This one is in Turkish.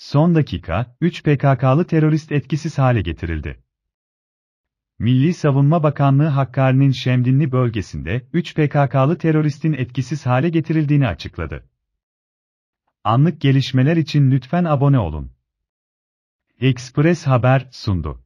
Son dakika, 3 PKK'lı terörist etkisiz hale getirildi. Milli Savunma Bakanlığı Hakkari'nin Şemdinli bölgesinde 3 PKK'lı teröristin etkisiz hale getirildiğini açıkladı. Anlık gelişmeler için lütfen abone olun. Express Haber sundu.